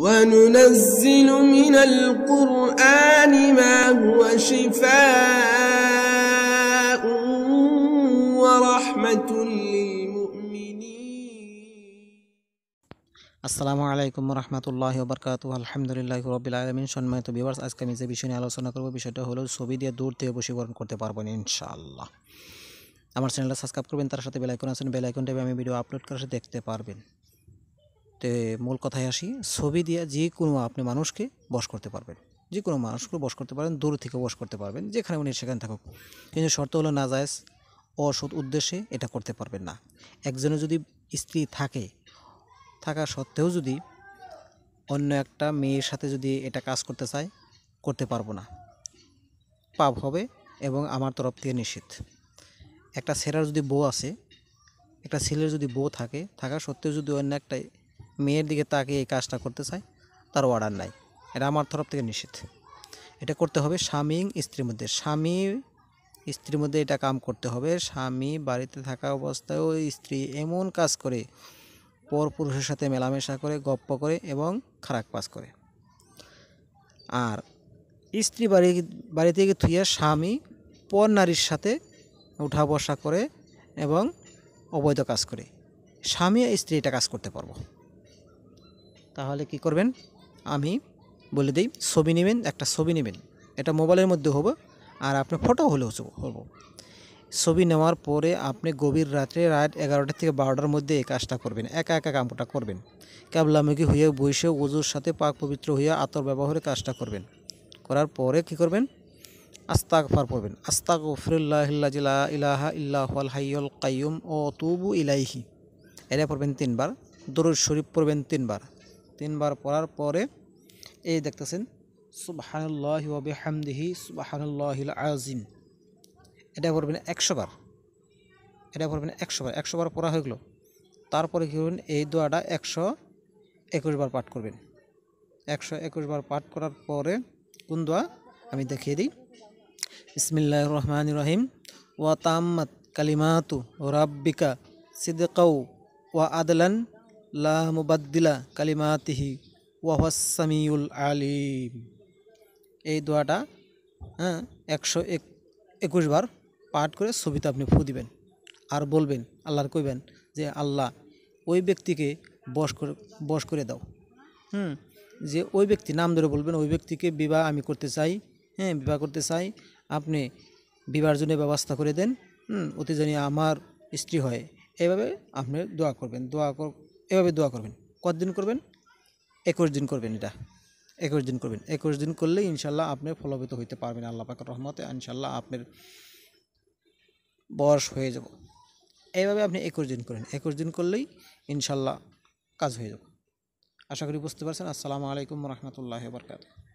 وننزل من القرآن ما هو شفاء ورحمة আসসালামু আলাইকুম রহমতুল্লাহ বরকাত আলহামদুলিল্লাহ রবিল আলমিন সম্মানিত বিভার্স আজকে আমি যে বিষয় নিয়ে আলোচনা করবো বিষয়টা হলো ছবি দিয়ে দূর থেকে বসীকরণ করতে পারবেন ইনশাআল্লাহ আমার চ্যানেলটা সাবস্ক্রাইব করবেন তার সাথে বেলাইকন আছেন বেলাইকন টাইপে আমি ভিডিও আপলোড করার সাথে দেখতে পারবেন তো মূল কথায় আসি ছবি দিয়ে যে কোনো আপনি মানুষকে বস করতে পারবেন যে কোনো মানুষকে বস করতে পারেন দূর থেকে বস করতে পারবেন যেখানে উনি সেখানে থাকুক কিন্তু শর্ত হলো না যায় অসৎ উদ্দেশ্যে এটা করতে পারবেন না একজনের যদি স্ত্রী থাকে থাকা সত্ত্বেও যদি অন্য একটা মেয়ের সাথে যদি এটা কাজ করতে চায় করতে পারবো না পাপ হবে এবং আমার তরফ থেকে নিশ্চিত একটা ছেলের যদি বউ আছে একটা ছেলের যদি বউ থাকে থাকা সত্ত্বেও যদি অন্য একটা মেয়ের দিকে তাকে এই কাজটা করতে চায় তার অর্ডার নাই এটা আমার তরফ থেকে নিষেধ এটা করতে হবে স্বামী স্ত্রীর মধ্যে স্বামী স্ত্রীর মধ্যে এটা কাম করতে হবে স্বামী বাড়িতে থাকা অবস্থায়ও স্ত্রী এমন কাজ করে পর পুরুষের সাথে মেলামেশা করে গপ্প করে এবং খারাপ কাজ করে আর স্ত্রী বাড়ি বাড়ি থেকে থুয়ে স্বামী পর নারীর সাথে উঠা বসা করে এবং অবৈধ কাজ করে স্বামী স্ত্রী এটা কাজ করতে পারবো তাহলে কি করবেন আমি বলে দিই ছবি নেবেন একটা ছবি নেবেন এটা মোবাইলের মধ্যে হবে আর আপনি ফটো হলেও হবো ছবি নেওয়ার পরে আপনি গভীর রাত্রে রাত এগারোটা থেকে বারোটার মধ্যে এই কাজটা করবেন একা একা কামটা করবেন ক্যাবলামুখী হয়ে বসে ওজুর সাথে পাক পবিত্র হয়ে আতর ব্যবহারে কাজটা করবেন করার পরে কি করবেন আস্তাক ফার পড়বেন আস্তাক ফিরুল্লাহিল্লা ইলাহা ইল্লাহল হাইল কাইম ও তুবু ইলাইহি এটা পড়বেন তিনবার দরুদ শরীফ পড়বেন তিনবার তিনবার পড়ার পরে এই দেখতেছেন সুবাহানুল্লাহ ওবে হামদিহি সুবাহানুল্লাহিল আজিম এটা পড়বেন একশোবার এটা পড়বেন একশোবার একশোবার পড়া হয়ে গেল তারপরে কী করবেন এই দোয়াটা একশো একুশবার পাঠ করবেন একশো একুশবার পাঠ করার পরে কোন দোয়া আমি দেখিয়ে দিই ইসমিল্লাহ রহমান রহিম ওয়া তাম্মাত কালিমাতু রাব্বিকা সিদ্দিকাউ ওয়া আদলান লাহমুবাদ্দিলা কালিমাতিহি ওয়াহসামিউল আলিম এই দোয়াটা হ্যাঁ একশো এক একুশ বার পাঠ করে ছবিতে আপনি ফু দিবেন আর বলবেন আল্লাহর কইবেন যে আল্লাহ ওই ব্যক্তিকে বশ করে বশ করে দাও হুম যে ওই ব্যক্তি নাম ধরে বলবেন ওই ব্যক্তিকে বিবাহ আমি করতে চাই হ্যাঁ বিবাহ করতে চাই আপনি বিবাহের জন্য ব্যবস্থা করে দেন হুম অতি আমার স্ত্রী হয় এইভাবে আপনি দোয়া করবেন দোয়া এভাবে দোয়া করবেন কতদিন করবেন একুশ দিন করবেন এটা একুশ দিন করবেন একুশ দিন করলে ইনশাল্লাহ আপনি ফলবিত হইতে পারবেন আল্লাহ পাকের রহমতে ইনশাল্লাহ আপনার বয়স হয়ে যাব এইভাবে আপনি একুশ দিন করেন একুশ দিন করলেই ইনশাল্লাহ কাজ হয়ে যাব আশা করি বুঝতে পারছেন আসসালামু আলাইকুম রহমতুল্লাহ বরকাত